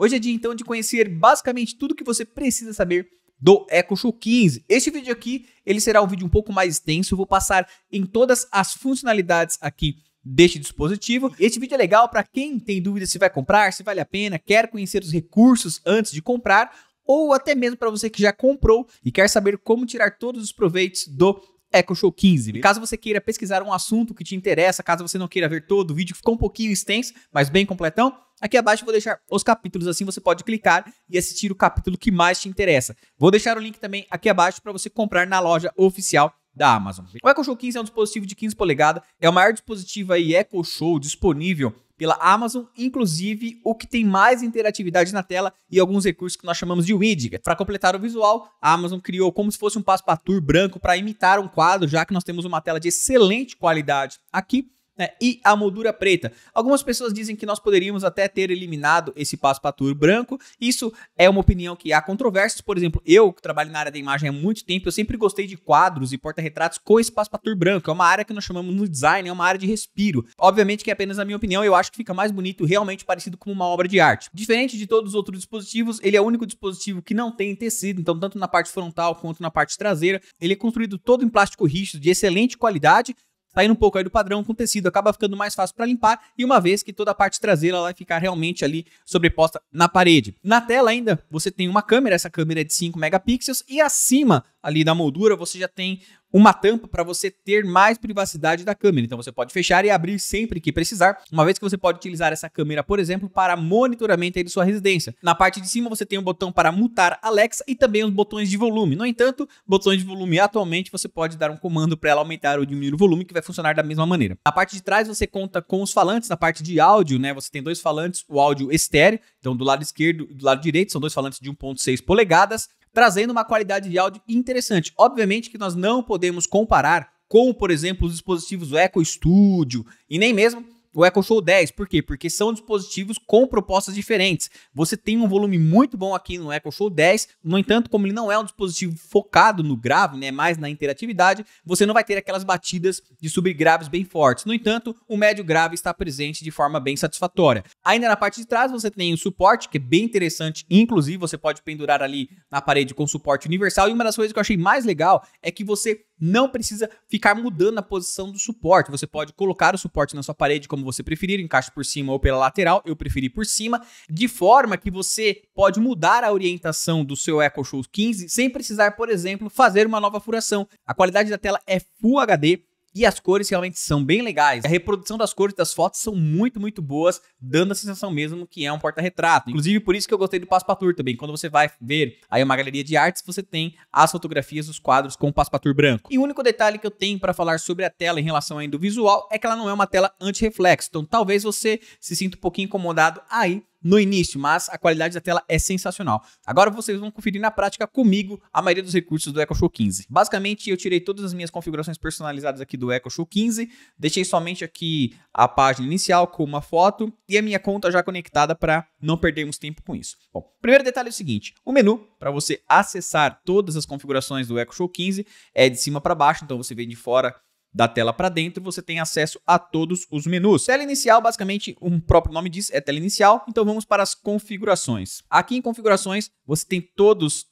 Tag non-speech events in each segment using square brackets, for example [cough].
Hoje é dia então de conhecer basicamente tudo que você precisa saber do Echo Show 15. Este vídeo aqui, ele será um vídeo um pouco mais extenso, eu vou passar em todas as funcionalidades aqui deste dispositivo. Este vídeo é legal para quem tem dúvida se vai comprar, se vale a pena, quer conhecer os recursos antes de comprar, ou até mesmo para você que já comprou e quer saber como tirar todos os proveitos do Echo é Show 15. E caso você queira pesquisar um assunto que te interessa, caso você não queira ver todo o vídeo, que ficou um pouquinho extenso, mas bem completão, aqui abaixo eu vou deixar os capítulos, assim você pode clicar e assistir o capítulo que mais te interessa. Vou deixar o link também aqui abaixo para você comprar na loja oficial da Amazon. O Echo Show 15 é um dispositivo de 15 polegadas, é o maior dispositivo aí Echo Show disponível pela Amazon, inclusive o que tem mais interatividade na tela e alguns recursos que nós chamamos de widget. Para completar o visual, a Amazon criou como se fosse um passo-patur branco para imitar um quadro, já que nós temos uma tela de excelente qualidade aqui né, e a moldura preta. Algumas pessoas dizem que nós poderíamos até ter eliminado esse passo para branco. Isso é uma opinião que há controvérsias. Por exemplo, eu que trabalho na área da imagem há muito tempo, eu sempre gostei de quadros e porta-retratos com esse passo para branco. É uma área que nós chamamos no design, é uma área de respiro. Obviamente que é apenas a minha opinião, eu acho que fica mais bonito, realmente parecido com uma obra de arte. Diferente de todos os outros dispositivos, ele é o único dispositivo que não tem tecido, então tanto na parte frontal quanto na parte traseira, ele é construído todo em plástico rígido de excelente qualidade saindo tá um pouco aí do padrão com tecido, acaba ficando mais fácil para limpar e uma vez que toda a parte traseira vai ficar realmente ali sobreposta na parede. Na tela ainda, você tem uma câmera, essa câmera é de 5 megapixels e acima ali na moldura, você já tem uma tampa para você ter mais privacidade da câmera. Então você pode fechar e abrir sempre que precisar, uma vez que você pode utilizar essa câmera, por exemplo, para monitoramento de sua residência. Na parte de cima você tem o um botão para mutar Alexa e também os botões de volume. No entanto, botões de volume atualmente você pode dar um comando para ela aumentar ou diminuir o volume que vai funcionar da mesma maneira. Na parte de trás você conta com os falantes, na parte de áudio, né, você tem dois falantes, o áudio estéreo, então do lado esquerdo e do lado direito são dois falantes de 1.6 polegadas, trazendo uma qualidade de áudio interessante. Obviamente que nós não podemos comparar com, por exemplo, os dispositivos Echo Studio e nem mesmo o Echo Show 10. Por quê? Porque são dispositivos com propostas diferentes. Você tem um volume muito bom aqui no Echo Show 10, no entanto, como ele não é um dispositivo focado no grave, né, mais na interatividade, você não vai ter aquelas batidas de subgraves bem fortes. No entanto, o médio grave está presente de forma bem satisfatória. Ainda na parte de trás, você tem o suporte, que é bem interessante, inclusive você pode pendurar ali na parede com suporte universal. E uma das coisas que eu achei mais legal é que você não precisa ficar mudando a posição do suporte. Você pode colocar o suporte na sua parede como você preferir, encaixe por cima ou pela lateral, eu preferi por cima, de forma que você pode mudar a orientação do seu Echo Show 15 sem precisar, por exemplo, fazer uma nova furação. A qualidade da tela é Full HD, e as cores realmente são bem legais. A reprodução das cores das fotos são muito, muito boas, dando a sensação mesmo que é um porta-retrato. Inclusive, por isso que eu gostei do Passepartout também. Quando você vai ver aí uma galeria de artes, você tem as fotografias, os quadros com o Passepartout branco. E o único detalhe que eu tenho para falar sobre a tela em relação ainda ao visual é que ela não é uma tela anti-reflexo. Então, talvez você se sinta um pouquinho incomodado aí no início, mas a qualidade da tela é sensacional. Agora vocês vão conferir na prática comigo a maioria dos recursos do Echo Show 15. Basicamente, eu tirei todas as minhas configurações personalizadas aqui do Echo Show 15, deixei somente aqui a página inicial com uma foto e a minha conta já conectada para não perdermos tempo com isso. Bom, primeiro detalhe é o seguinte, o menu para você acessar todas as configurações do Echo Show 15 é de cima para baixo, então você vem de fora da tela para dentro, você tem acesso a todos os menus. Tela inicial, basicamente, o um próprio nome diz, é tela inicial. Então vamos para as configurações. Aqui em configurações, você tem todos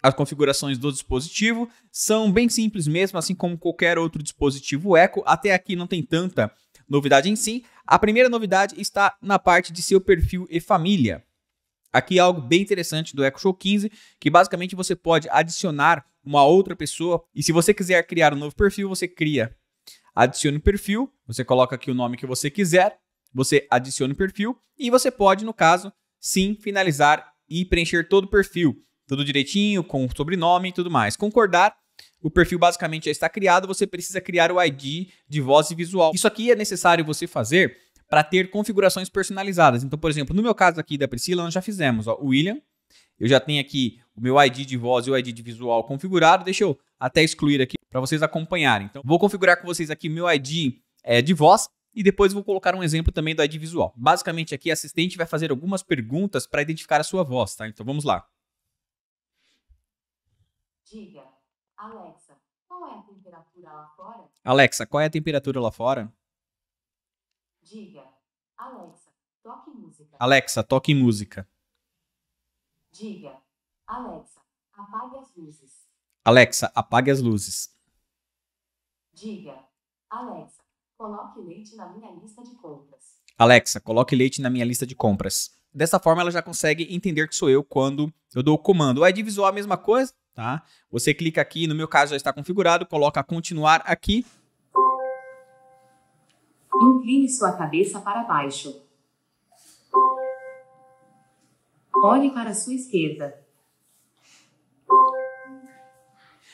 as configurações do dispositivo são bem simples mesmo, assim como qualquer outro dispositivo Echo. Até aqui não tem tanta novidade em si. A primeira novidade está na parte de seu perfil e família. Aqui é algo bem interessante do Echo Show 15, que basicamente você pode adicionar uma outra pessoa. E se você quiser criar um novo perfil, você cria. Adicione perfil, você coloca aqui o nome que você quiser, você adiciona o perfil e você pode, no caso, sim, finalizar e preencher todo o perfil, tudo direitinho, com o sobrenome e tudo mais. Concordar, o perfil basicamente já está criado, você precisa criar o ID de voz e visual. Isso aqui é necessário você fazer para ter configurações personalizadas. Então, por exemplo, no meu caso aqui da Priscila, nós já fizemos, ó, William, eu já tenho aqui o meu ID de voz e o ID de visual configurado. Deixa eu até excluir aqui para vocês acompanharem. Então, vou configurar com vocês aqui meu ID é, de voz e depois vou colocar um exemplo também do ID visual. Basicamente, aqui, a assistente vai fazer algumas perguntas para identificar a sua voz, tá? Então, vamos lá. Diga, Alexa, qual é a temperatura lá fora? Alexa, qual é a temperatura lá fora? Diga, Alexa, toque música. Alexa, toque música. Diga, Alexa, apague as luzes. Alexa, apague as luzes. Diga, Alexa, coloque leite na minha lista de compras. Alexa, coloque leite na minha lista de compras. Dessa forma, ela já consegue entender que sou eu quando eu dou o comando. O ID visual é a mesma coisa, tá? Você clica aqui, no meu caso já está configurado, coloca continuar aqui. Incline sua cabeça para baixo. Olhe para a sua esquerda.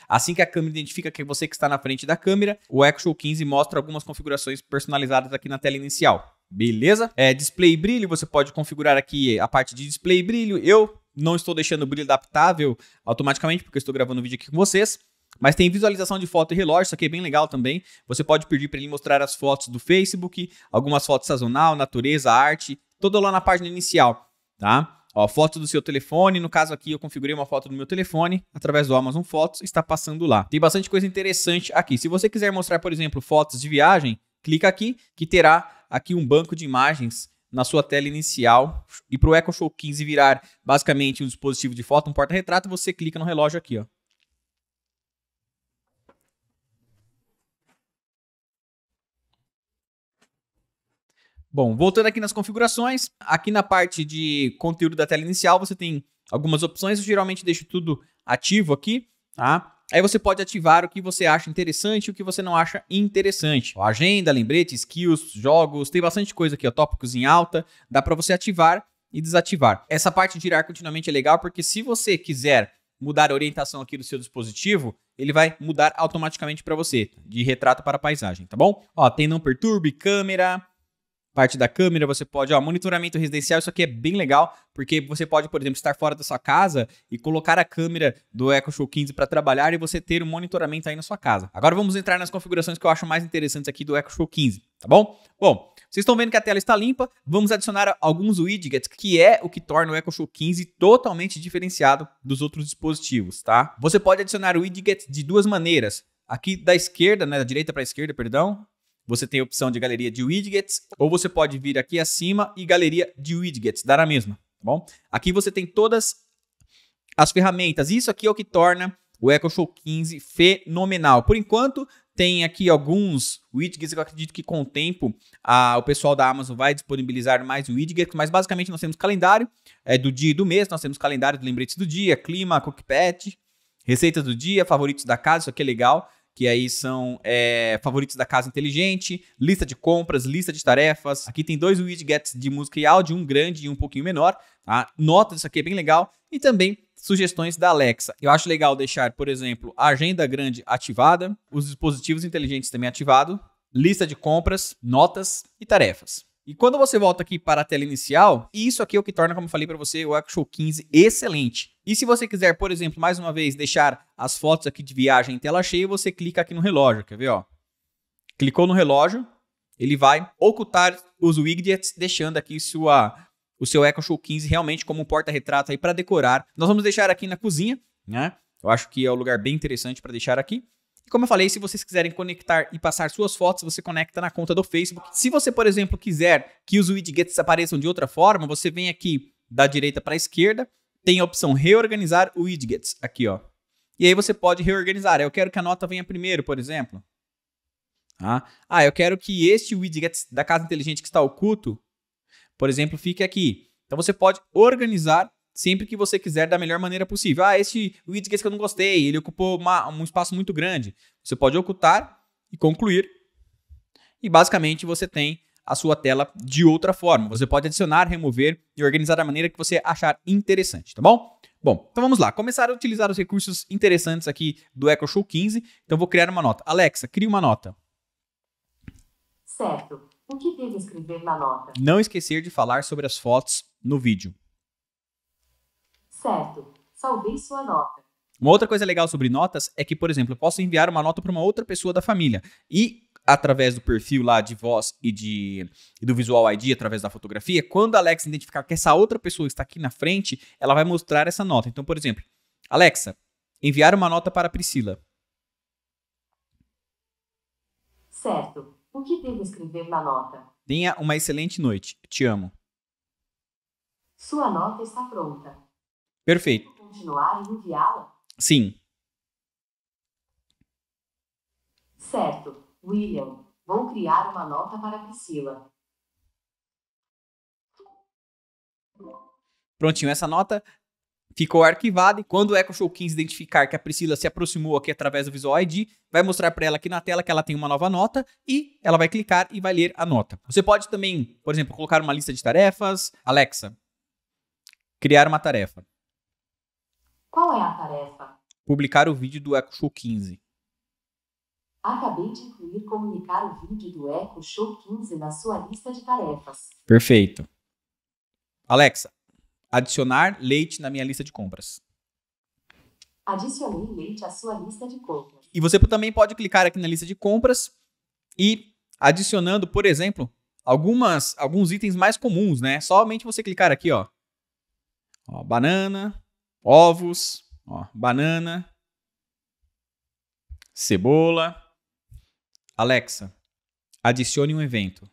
Assim que a câmera identifica que é você que está na frente da câmera, o Echo Show 15 mostra algumas configurações personalizadas aqui na tela inicial. Beleza? É, display brilho, você pode configurar aqui a parte de display brilho. Eu não estou deixando o brilho adaptável automaticamente, porque estou gravando o vídeo aqui com vocês. Mas tem visualização de foto e relógio, isso aqui é bem legal também. Você pode pedir para ele mostrar as fotos do Facebook, algumas fotos sazonal, natureza, arte, tudo lá na página inicial, tá? Ó, foto do seu telefone, no caso aqui eu configurei uma foto do meu telefone através do Amazon Fotos, está passando lá. Tem bastante coisa interessante aqui. Se você quiser mostrar, por exemplo, fotos de viagem, clica aqui que terá aqui um banco de imagens na sua tela inicial e para o Echo Show 15 virar basicamente um dispositivo de foto, um porta-retrato, você clica no relógio aqui, ó. Bom, voltando aqui nas configurações, aqui na parte de conteúdo da tela inicial, você tem algumas opções, eu geralmente deixo tudo ativo aqui, tá? Aí você pode ativar o que você acha interessante e o que você não acha interessante. agenda, lembrete, skills, jogos, tem bastante coisa aqui, ó, tópicos em alta, dá para você ativar e desativar. Essa parte de girar continuamente é legal porque se você quiser mudar a orientação aqui do seu dispositivo, ele vai mudar automaticamente para você, de retrato para paisagem, tá bom? Ó, tem não perturbe, câmera, parte da câmera, você pode, ó, monitoramento residencial, isso aqui é bem legal, porque você pode, por exemplo, estar fora da sua casa e colocar a câmera do Echo Show 15 para trabalhar e você ter um monitoramento aí na sua casa. Agora vamos entrar nas configurações que eu acho mais interessantes aqui do Echo Show 15, tá bom? Bom, vocês estão vendo que a tela está limpa, vamos adicionar alguns widgets, que é o que torna o Echo Show 15 totalmente diferenciado dos outros dispositivos, tá? Você pode adicionar widgets de duas maneiras, aqui da esquerda, né, da direita para a esquerda, perdão, você tem a opção de galeria de widgets, ou você pode vir aqui acima e galeria de widgets, dar a mesma, tá bom? Aqui você tem todas as ferramentas. Isso aqui é o que torna o Echo Show 15 fenomenal. Por enquanto, tem aqui alguns widgets que eu acredito que com o tempo a, o pessoal da Amazon vai disponibilizar mais widgets, mas basicamente nós temos calendário é, do dia e do mês, nós temos calendário do lembrete do dia, clima, cockpit, receitas do dia, favoritos da casa, isso aqui é legal que aí são é, favoritos da casa inteligente, lista de compras, lista de tarefas. Aqui tem dois widgets de música e áudio, um grande e um pouquinho menor. Tá? Nota disso aqui é bem legal. E também sugestões da Alexa. Eu acho legal deixar, por exemplo, a agenda grande ativada, os dispositivos inteligentes também ativado, lista de compras, notas e tarefas. E quando você volta aqui para a tela inicial, isso aqui é o que torna, como eu falei para você, o Actual 15 excelente. E se você quiser, por exemplo, mais uma vez, deixar as fotos aqui de viagem em tela cheia, você clica aqui no relógio, quer ver? Ó? Clicou no relógio, ele vai ocultar os widgets, deixando aqui sua, o seu Echo Show 15 realmente como um porta-retrato aí para decorar. Nós vamos deixar aqui na cozinha, né? Eu acho que é um lugar bem interessante para deixar aqui. E como eu falei, se vocês quiserem conectar e passar suas fotos, você conecta na conta do Facebook. Se você, por exemplo, quiser que os widgets apareçam de outra forma, você vem aqui da direita para a esquerda, tem a opção reorganizar widgets aqui, ó. E aí você pode reorganizar. Eu quero que a nota venha primeiro, por exemplo. Ah, ah eu quero que este widget da casa inteligente que está oculto, por exemplo, fique aqui. Então você pode organizar sempre que você quiser da melhor maneira possível. Ah, esse widget que eu não gostei, ele ocupou uma, um espaço muito grande. Você pode ocultar e concluir. E basicamente você tem a sua tela de outra forma. Você pode adicionar, remover e organizar da maneira que você achar interessante, tá bom? Bom, então vamos lá. Começar a utilizar os recursos interessantes aqui do Echo Show 15. Então vou criar uma nota. Alexa, crie uma nota. Certo. O que devo escrever na nota? Não esquecer de falar sobre as fotos no vídeo. Certo. Salvei sua nota. Uma outra coisa legal sobre notas é que, por exemplo, eu posso enviar uma nota para uma outra pessoa da família e através do perfil lá de voz e de e do visual ID, através da fotografia, quando a Alexa identificar que essa outra pessoa está aqui na frente, ela vai mostrar essa nota. Então, por exemplo, Alexa, enviar uma nota para Priscila. Certo. O que devo escrever na nota? Tenha uma excelente noite. Te amo. Sua nota está pronta. Perfeito. Continuar e enviá-la? Sim. Certo, William. Vou criar uma nota para Priscila. Prontinho, essa nota ficou arquivada e quando o Echo Show 15 identificar que a Priscila se aproximou aqui através do Visual ID, vai mostrar para ela aqui na tela que ela tem uma nova nota e ela vai clicar e vai ler a nota. Você pode também, por exemplo, colocar uma lista de tarefas. Alexa, criar uma tarefa. Qual é a tarefa? Publicar o vídeo do Echo Show 15. Acabei de incluir comunicar o vídeo do Echo Show 15 na sua lista de tarefas. Perfeito. Alexa, adicionar leite na minha lista de compras. Adicionei leite à sua lista de compras. E você também pode clicar aqui na lista de compras e adicionando, por exemplo, algumas alguns itens mais comuns, né? Somente você clicar aqui, ó. ó banana, ovos, ó, banana, cebola. Alexa, adicione um evento.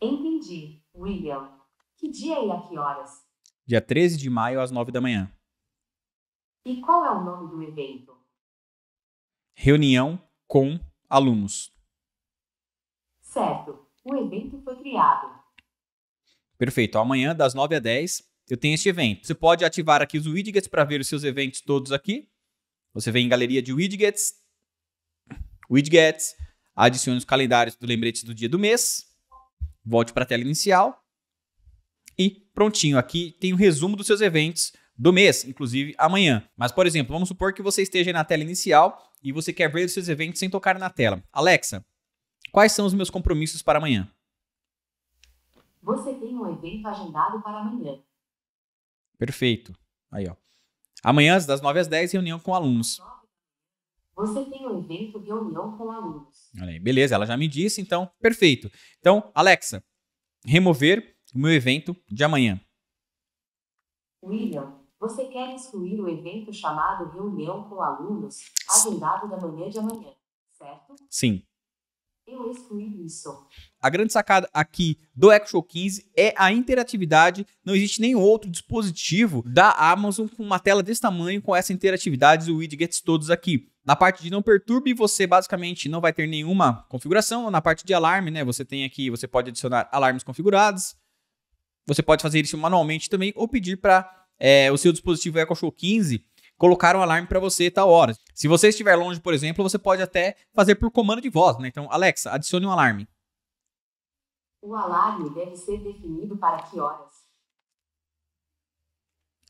Entendi, William. Que dia e a que horas? Dia 13 de maio às 9 da manhã. E qual é o nome do evento? Reunião com alunos. Certo. O evento foi criado. Perfeito. Amanhã, das 9 às 10, eu tenho este evento. Você pode ativar aqui os widgets para ver os seus eventos todos aqui. Você vem em galeria de widgets, widgets, adicione os calendários do lembrete do dia do mês, volte para a tela inicial e prontinho. Aqui tem um resumo dos seus eventos do mês, inclusive amanhã. Mas, por exemplo, vamos supor que você esteja na tela inicial e você quer ver os seus eventos sem tocar na tela. Alexa, quais são os meus compromissos para amanhã? Você tem um evento agendado para amanhã. Perfeito. Aí, ó. Amanhã, das 9 às 10, reunião com alunos. Você tem um evento reunião com alunos. Olha aí, beleza, ela já me disse, então, perfeito. Então, Alexa, remover o meu evento de amanhã. William, você quer excluir o evento chamado reunião com alunos, agendado da manhã de amanhã, certo? Sim. Eu excluí isso. A grande sacada aqui do Echo Show 15 é a interatividade. Não existe nenhum outro dispositivo da Amazon com uma tela desse tamanho, com essa interatividade e widgets todos aqui. Na parte de não perturbe, você basicamente não vai ter nenhuma configuração. Na parte de alarme, né? Você tem aqui, você pode adicionar alarmes configurados. Você pode fazer isso manualmente também ou pedir para é, eh, o seu dispositivo Echo Show 15 colocar um alarme para você tal hora. Se você estiver longe, por exemplo, você pode até fazer por comando de voz, né? Então, Alexa, adicione um alarme. O alarme deve ser definido para que horas?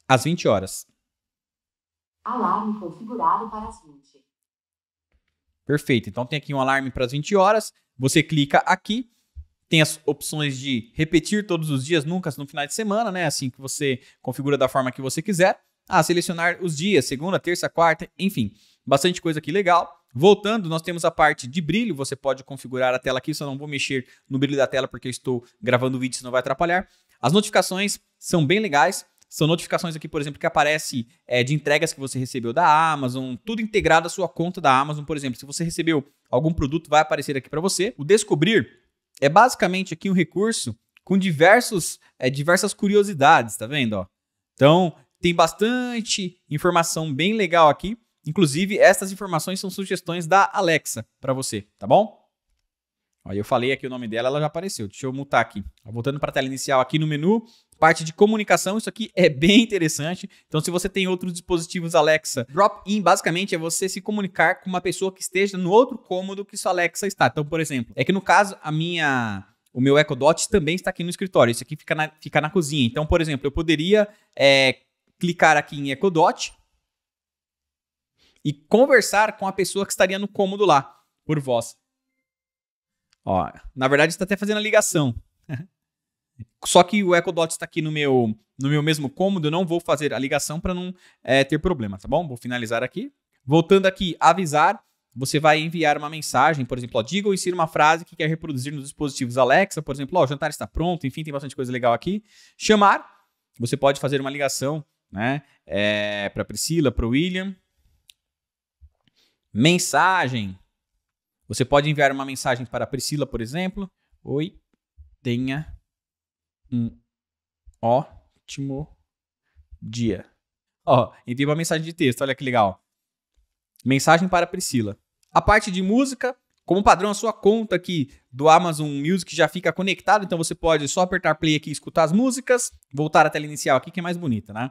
Às 20 horas. Alarme configurado para as 20. Perfeito. Então tem aqui um alarme para as 20 horas. Você clica aqui. Tem as opções de repetir todos os dias, nunca no final de semana, né? Assim que você configura da forma que você quiser a selecionar os dias, segunda, terça, quarta, enfim, bastante coisa aqui legal. Voltando, nós temos a parte de brilho, você pode configurar a tela aqui, só não vou mexer no brilho da tela porque eu estou gravando o vídeo, isso não vai atrapalhar. As notificações são bem legais, são notificações aqui, por exemplo, que aparece é, de entregas que você recebeu da Amazon, tudo integrado à sua conta da Amazon, por exemplo. Se você recebeu algum produto, vai aparecer aqui para você. O descobrir é basicamente aqui um recurso com diversos, é, diversas curiosidades, tá vendo? Ó? Então, tem bastante informação bem legal aqui. Inclusive, essas informações são sugestões da Alexa para você, tá bom? Aí eu falei aqui o nome dela, ela já apareceu. Deixa eu mutar aqui. Voltando para a tela inicial aqui no menu, parte de comunicação, isso aqui é bem interessante. Então, se você tem outros dispositivos Alexa, drop-in basicamente é você se comunicar com uma pessoa que esteja no outro cômodo que sua Alexa está. Então, por exemplo, é que no caso a minha o meu Echo Dot também está aqui no escritório. Isso aqui fica na, fica na cozinha. Então, por exemplo, eu poderia é, clicar aqui em Dot e conversar com a pessoa que estaria no cômodo lá, por voz. Ó, na verdade, está até fazendo a ligação. [laughs] Só que o Dot está aqui no meu, no meu mesmo cômodo, eu não vou fazer a ligação para não é, ter problema, tá bom? Vou finalizar aqui. Voltando aqui, avisar, você vai enviar uma mensagem, por exemplo, ó, diga ou insira uma frase que quer reproduzir nos dispositivos Alexa, por exemplo, ó, o jantar está pronto, enfim, tem bastante coisa legal aqui. Chamar, você pode fazer uma ligação né? É, para Priscila, para o William. Mensagem. Você pode enviar uma mensagem para a Priscila, por exemplo. Oi, tenha um ótimo dia. Ó, enviei uma mensagem de texto, olha que legal. Mensagem para a Priscila. A parte de música, como padrão, a sua conta aqui do Amazon Music já fica conectada, então você pode só apertar play aqui e escutar as músicas, voltar à tela inicial aqui, que é mais bonita, né?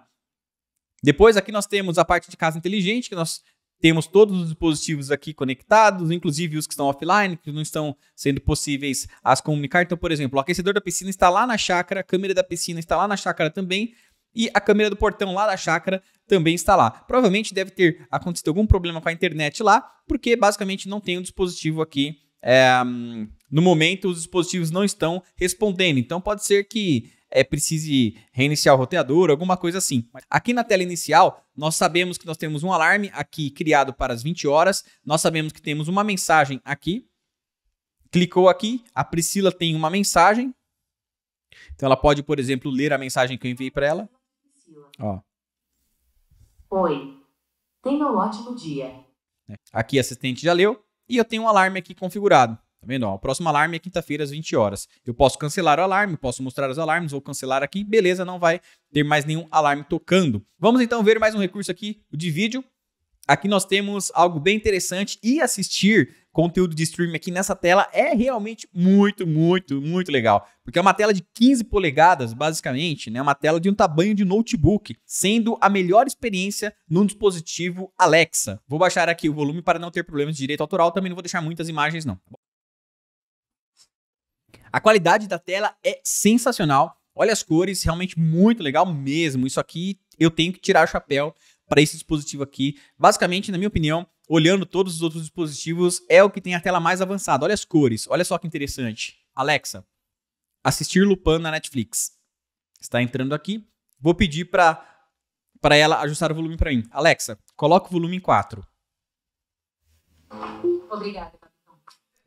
Depois aqui nós temos a parte de casa inteligente, que nós temos todos os dispositivos aqui conectados, inclusive os que estão offline, que não estão sendo possíveis a se comunicar. Então, por exemplo, o aquecedor da piscina está lá na chácara, a câmera da piscina está lá na chácara também, e a câmera do portão lá da chácara também está lá. Provavelmente deve ter acontecido algum problema com a internet lá, porque basicamente não tem um dispositivo aqui. É, no momento, os dispositivos não estão respondendo. Então, pode ser que é, precise reiniciar o roteador, alguma coisa assim. Aqui na tela inicial, nós sabemos que nós temos um alarme aqui criado para as 20 horas, nós sabemos que temos uma mensagem aqui. Clicou aqui, a Priscila tem uma mensagem. Então ela pode, por exemplo, ler a mensagem que eu enviei para ela. Ó. Oi, tenha um ótimo dia. Aqui a assistente já leu e eu tenho um alarme aqui configurado. Tá vendo? Ó, o próximo alarme é quinta-feira às 20 horas. Eu posso cancelar o alarme, posso mostrar os alarmes, vou cancelar aqui, beleza, não vai ter mais nenhum alarme tocando. Vamos então ver mais um recurso aqui, o de vídeo. Aqui nós temos algo bem interessante e assistir conteúdo de streaming aqui nessa tela é realmente muito, muito, muito legal. Porque é uma tela de 15 polegadas, basicamente, né? É uma tela de um tamanho de notebook, sendo a melhor experiência num dispositivo Alexa. Vou baixar aqui o volume para não ter problemas de direito autoral, também não vou deixar muitas imagens não. Tá a qualidade da tela é sensacional. Olha as cores, realmente muito legal mesmo. Isso aqui eu tenho que tirar o chapéu para esse dispositivo aqui. Basicamente, na minha opinião, olhando todos os outros dispositivos, é o que tem a tela mais avançada. Olha as cores, olha só que interessante. Alexa, assistir Lupin na Netflix. Está entrando aqui. Vou pedir para para ela ajustar o volume para mim. Alexa, coloca o volume em 4. Obrigada.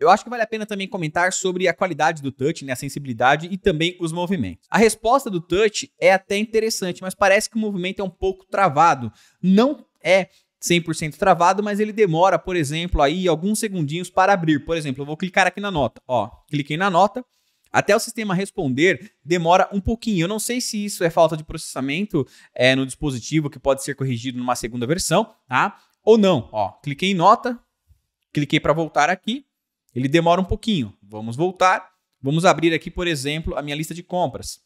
Eu acho que vale a pena também comentar sobre a qualidade do touch, né, a sensibilidade e também os movimentos. A resposta do touch é até interessante, mas parece que o movimento é um pouco travado. Não é 100% travado, mas ele demora, por exemplo, aí alguns segundinhos para abrir. Por exemplo, eu vou clicar aqui na nota. Ó, cliquei na nota, até o sistema responder demora um pouquinho. Eu não sei se isso é falta de processamento é, no dispositivo que pode ser corrigido numa segunda versão, tá? Ou não. Ó, cliquei em nota, cliquei para voltar aqui. Ele demora um pouquinho. Vamos voltar. Vamos abrir aqui, por exemplo, a minha lista de compras.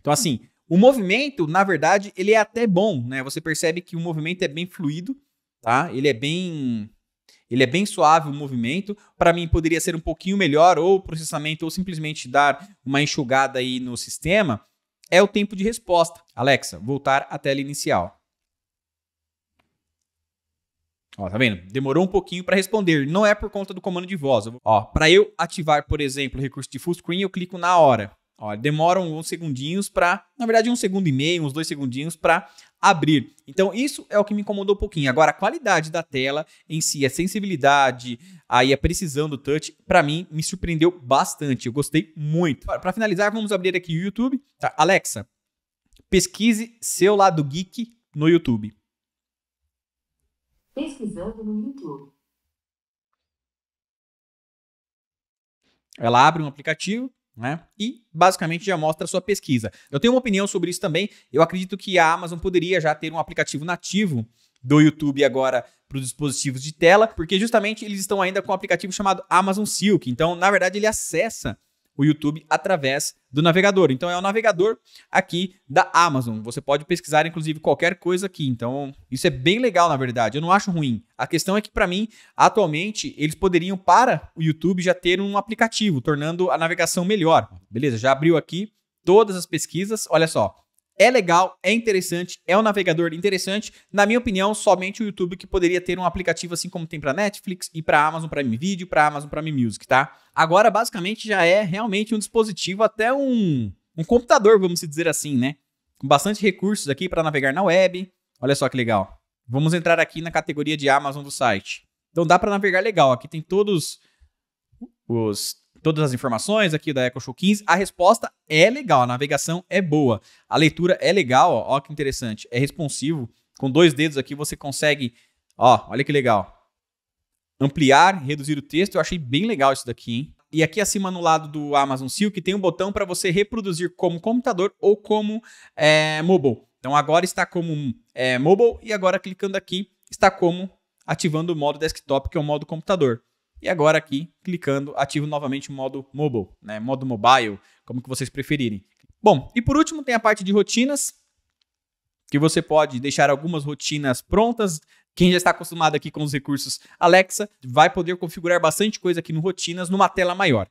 Então, assim, o movimento, na verdade, ele é até bom, né? Você percebe que o movimento é bem fluido, tá? Ele é bem ele é bem suave o movimento. Para mim poderia ser um pouquinho melhor ou processamento ou simplesmente dar uma enxugada aí no sistema. É o tempo de resposta. Alexa, voltar à tela inicial. Ó, tá vendo? Demorou um pouquinho para responder. Não é por conta do comando de voz. Ó, para eu ativar, por exemplo, o recurso de full screen, eu clico na hora. Ó, demora uns segundinhos para, na verdade, um segundo e meio, uns dois segundinhos para abrir. Então, isso é o que me incomodou um pouquinho. Agora, a qualidade da tela em si, a sensibilidade, aí a precisão do touch, para mim, me surpreendeu bastante. Eu gostei muito. Para finalizar, vamos abrir aqui o YouTube. Tá? Alexa, pesquise seu lado geek no YouTube pesquisando no YouTube. Ela abre um aplicativo, né? E basicamente já mostra a sua pesquisa. Eu tenho uma opinião sobre isso também. Eu acredito que a Amazon poderia já ter um aplicativo nativo do YouTube agora para os dispositivos de tela, porque justamente eles estão ainda com um aplicativo chamado Amazon Silk. Então, na verdade, ele acessa o YouTube através do navegador. Então é o navegador aqui da Amazon. Você pode pesquisar inclusive qualquer coisa aqui. Então isso é bem legal na verdade. Eu não acho ruim. A questão é que para mim atualmente eles poderiam para o YouTube já ter um aplicativo tornando a navegação melhor. Beleza? Já abriu aqui todas as pesquisas. Olha só, é legal, é interessante, é um navegador interessante. Na minha opinião, somente o YouTube que poderia ter um aplicativo assim como tem para Netflix e para Amazon Prime Video, para Amazon Prime Music, tá? Agora, basicamente, já é realmente um dispositivo, até um, um computador, vamos dizer assim, né? Com bastante recursos aqui para navegar na web. Olha só que legal. Vamos entrar aqui na categoria de Amazon do site. Então dá para navegar legal. Aqui tem todos os, todas as informações aqui da Echo Show 15. A resposta é legal, a navegação é boa, a leitura é legal, ó, ó que interessante, é responsivo. Com dois dedos aqui você consegue, ó, olha que legal. Ampliar, reduzir o texto, eu achei bem legal isso daqui, hein? E aqui acima no lado do Amazon Silk tem um botão para você reproduzir como computador ou como é, mobile. Então agora está como é, mobile e agora clicando aqui está como ativando o modo desktop, que é o modo computador. E agora aqui, clicando, ativo novamente o modo mobile, né? modo mobile, como que vocês preferirem. Bom, e por último tem a parte de rotinas, que você pode deixar algumas rotinas prontas. Quem já está acostumado aqui com os recursos Alexa vai poder configurar bastante coisa aqui no Rotinas numa tela maior.